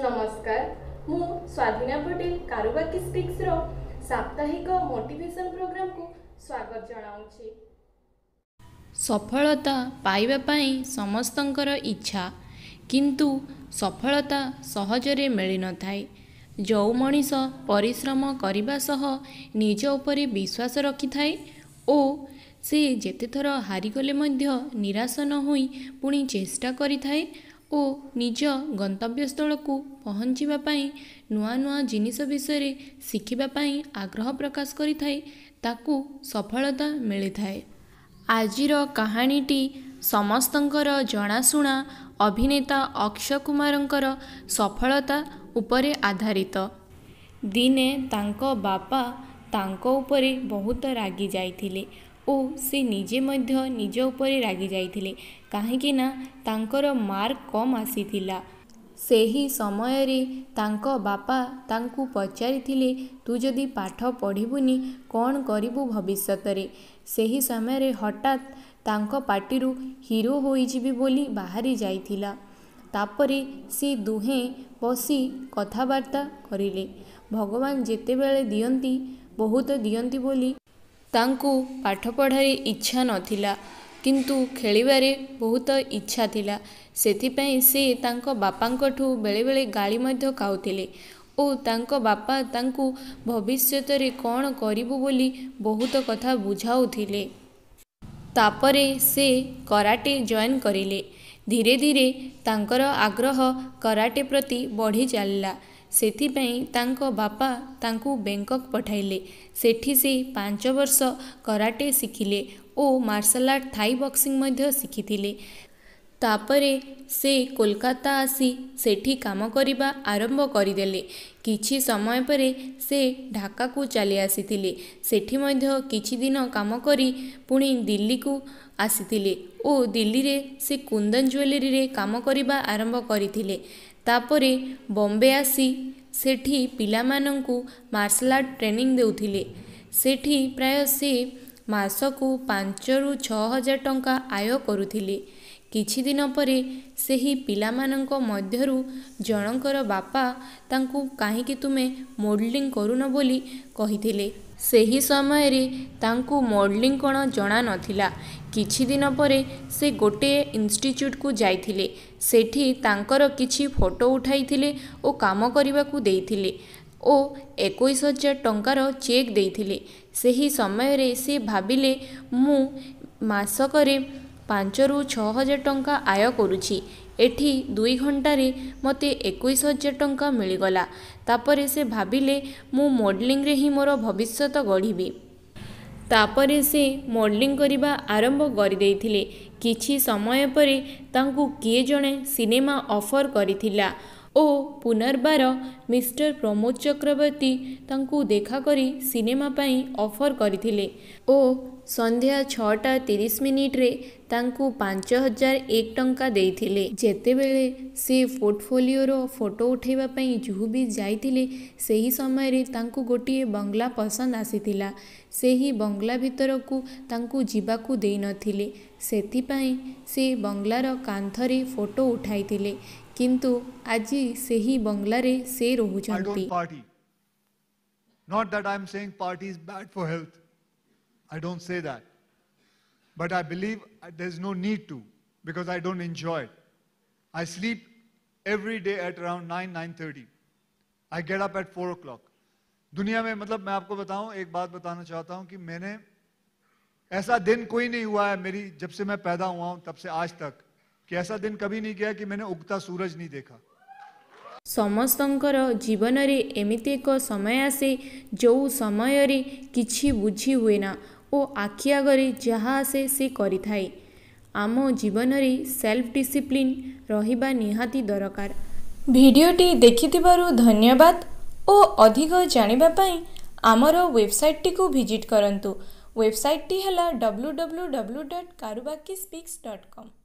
ନମସ୍କାର ମୁଁ ସ୍ୱାଧୀନା ପଟେଲ କାରୁବାକି ସ୍ପିକ୍ସର ସାପ୍ତାହିକ ମୋଟିଭେସନ୍ ପ୍ରୋଗ୍ରାମକୁ ସ୍ୱାଗତ ଜଣାଉଛି ସଫଳତା ପାଇବା ପାଇଁ ସମସ୍ତଙ୍କର ଇଚ୍ଛା କିନ୍ତୁ ସଫଳତା ସହଜରେ ମିଳିନଥାଏ ଯେଉଁ ମଣିଷ ପରିଶ୍ରମ କରିବା ସହ ନିଜ ଉପରେ ବିଶ୍ୱାସ ରଖିଥାଏ ଓ ସେ ଯେତେଥର ହାରିଗଲେ ମଧ୍ୟ ନିରାଶ ନ ହୋଇ ପୁଣି ଚେଷ୍ଟା କରିଥାଏ ଓ ନିଜ ଗନ୍ତବ୍ୟସ୍ଥଳକୁ ପହଞ୍ଚିବା ପାଇଁ ନୂଆ ନୂଆ ଜିନିଷ ବିଷୟରେ ଶିଖିବା ପାଇଁ ଆଗ୍ରହ ପ୍ରକାଶ କରିଥାଏ ତାକୁ ସଫଳତା ମିଳିଥାଏ ଆଜିର କାହାଣୀଟି ସମସ୍ତଙ୍କର ଜଣାଶୁଣା ଅଭିନେତା ଅକ୍ଷୟ କୁମାରଙ୍କର ସଫଳତା ଉପରେ ଆଧାରିତ ଦିନେ ତାଙ୍କ ବାପା ତାଙ୍କ ଉପରେ ବହୁତ ରାଗି ଯାଇଥିଲେ ଓ ସେ ନିଜେ ମଧ୍ୟ ନିଜ ଉପରେ ରାଗି ଯାଇଥିଲେ କାହିଁକିନା ତାଙ୍କର ମାର୍କ କମ୍ ଆସିଥିଲା ସେହି ସମୟରେ ତାଙ୍କ ବାପା ତାଙ୍କୁ ପଚାରିଥିଲେ ତୁ ଯଦି ପାଠ ପଢ଼ିବୁନି କ'ଣ କରିବୁ ଭବିଷ୍ୟତରେ ସେହି ସମୟରେ ହଠାତ୍ ତାଙ୍କ ପାଟିରୁ ହିରୋ ହୋଇଯିବି ବୋଲି ବାହାରି ଯାଇଥିଲା ତାପରେ ସେ ଦୁହେଁ ବସି କଥାବାର୍ତ୍ତା କରିଲେ ଭଗବାନ ଯେତେବେଳେ ଦିଅନ୍ତି ବହୁତ ଦିଅନ୍ତି ବୋଲି ତାଙ୍କୁ ପାଠ ପଢ଼ାରେ ଇଚ୍ଛା ନଥିଲା କିନ୍ତୁ ଖେଳିବାରେ ବହୁତ ଇଚ୍ଛା ଥିଲା ସେଥିପାଇଁ ସେ ତାଙ୍କ ବାପାଙ୍କଠୁ ବେଳେବେଳେ ଗାଳି ମଧ୍ୟ ଖାଉଥିଲେ ଓ ତାଙ୍କ ବାପା ତାଙ୍କୁ ଭବିଷ୍ୟତରେ କ'ଣ କରିବୁ ବୋଲି ବହୁତ କଥା ବୁଝାଉଥିଲେ ତାପରେ ସେ କରାଟେ ଜଏନ୍ କରିଲେ ଧୀରେ ଧୀରେ ତାଙ୍କର ଆଗ୍ରହ କରାଟେ ପ୍ରତି ବଢ଼ି ଚାଲିଲା ସେଥିପାଇଁ ତାଙ୍କ ବାପା ତାଙ୍କୁ ବ୍ୟାଙ୍କକ୍ ପଠାଇଲେ ସେଠି ସେ ପାଞ୍ଚ ବର୍ଷ କରାଟେ ଶିଖିଲେ ଓ ମାର୍ଶାଲ ଆର୍ଟ ଥାଇ ବକ୍ସିଂ ମଧ୍ୟ ଶିଖିଥିଲେ ତାପରେ ସେ କୋଲକାତା ଆସି ସେଠି କାମ କରିବା ଆରମ୍ଭ କରିଦେଲେ କିଛି ସମୟ ପରେ ସେ ଢାକାକୁ ଚାଲି ଆସିଥିଲେ ସେଠି ମଧ୍ୟ କିଛି ଦିନ କାମ କରି ପୁଣି ଦିଲ୍ଲୀକୁ ଆସିଥିଲେ ଓ ଦିଲ୍ଲୀରେ ସେ କୁନ୍ଦନ ଜୁଏଲାରୀରେ କାମ କରିବା ଆରମ୍ଭ କରିଥିଲେ ତାପରେ ବମ୍ବେ ଆସି ସେଠି ପିଲାମାନଙ୍କୁ ମାର୍ଶାଲ ଆର୍ଟ ଟ୍ରେନିଂ ଦେଉଥିଲେ ସେଠି ପ୍ରାୟ ସେ ମାସକୁ ପାଞ୍ଚରୁ ଛଅ ହଜାର ଟଙ୍କା ଆୟ କରୁଥିଲେ କିଛି ଦିନ ପରେ ସେହି ପିଲାମାନଙ୍କ ମଧ୍ୟରୁ ଜଣଙ୍କର ବାପା ତାଙ୍କୁ କାହିଁକି ତୁମେ ମଡ଼େଲିଂ କରୁନ ବୋଲି କହିଥିଲେ ସେହି ସମୟରେ ତାଙ୍କୁ ମଡ଼େଲିଂ କ'ଣ ଜଣାନଥିଲା କିଛି ଦିନ ପରେ ସେ ଗୋଟିଏ ଇନଷ୍ଟିଚ୍ୟୁଟ୍କୁ ଯାଇଥିଲେ ସେଠି ତାଙ୍କର କିଛି ଫଟୋ ଉଠାଇଥିଲେ ଓ କାମ କରିବାକୁ ଦେଇଥିଲେ ଓ ଏକୋଇଶ ହଜାର ଟଙ୍କାର ଚେକ୍ ଦେଇଥିଲେ ସେହି ସମୟରେ ସେ ଭାବିଲେ ମୁଁ ମାସକରେ ପାଞ୍ଚରୁ ଛଅ ହଜାର ଟଙ୍କା ଆୟ କରୁଛି ଏଠି ଦୁଇ ଘଣ୍ଟାରେ ମୋତେ ଏକୋଇଶ ହଜାର ଟଙ୍କା ମିଳିଗଲା ତାପରେ ସେ ଭାବିଲେ ମୁଁ ମଡ଼େଲିଂରେ ହିଁ ମୋର ଭବିଷ୍ୟତ ଗଢ଼ିବି ତାପରେ ସେ ମଡ଼େଲିଂ କରିବା ଆରମ୍ଭ କରିଦେଇଥିଲେ କିଛି ସମୟ ପରେ ତାଙ୍କୁ କିଏ ଜଣେ ସିନେମା ଅଫର୍ କରିଥିଲା ଓ ପୁନର୍ବାର ମିଷ୍ଟର ପ୍ରମୋଦ ଚକ୍ରବର୍ତ୍ତୀ ତାଙ୍କୁ ଦେଖା କରି ସିନେମା ପାଇଁ ଅଫର୍ କରିଥିଲେ ଓ ସନ୍ଧ୍ୟା ଛଅଟା ତିରିଶ ମିନିଟ୍ରେ ତାଙ୍କୁ ପାଞ୍ଚ ହଜାର ଏକ ଟଙ୍କା ଦେଇଥିଲେ ଯେତେବେଳେ ସେ ପୋର୍ଟଫୋଲିଓର ଫଟୋ ଉଠାଇବା ପାଇଁ ଜୁହୁବି ଯାଇଥିଲେ ସେହି ସମୟରେ ତାଙ୍କୁ ଗୋଟିଏ ବଙ୍ଗଲା ପସନ୍ଦ ଆସିଥିଲା ସେହି ବଙ୍ଗଲା ଭିତରକୁ ତାଙ୍କୁ ଯିବାକୁ ଦେଇନଥିଲେ ସେଥିପାଇଁ ସେ ବଙ୍ଗଲାର କାନ୍ଥରେ ଫଟୋ ଉଠାଇଥିଲେ किंतु आज से ही बंगला से दुनिया में मतलब मैं आपको बताऊं एक बात बताना चाहता हूं कि मैंने ऐसा दिन कोई नहीं हुआ है मेरी जब से मैं पैदा हुआ हूं तब से आज तक कि ऐसा दिन कभी नहीं गया कि मैंने उगता सूरज नहीं देखा समस्त जीवन एमती एक समय आसे जो समय रे कि बुझी हुए ना और आखि आगे जहाँ आसे से करें आम जीवन सेल्फ डिसिप्लिन रहा निहाती दरकार भिडटी देखि धन्यवाद और अधिक जानवापी आमर वेबसाइट टी को भिजिट करूँ वेबसाइट टी है डब्ल्यू डब्ल्यू डब्ल्यू डट कारुबाकी डट कम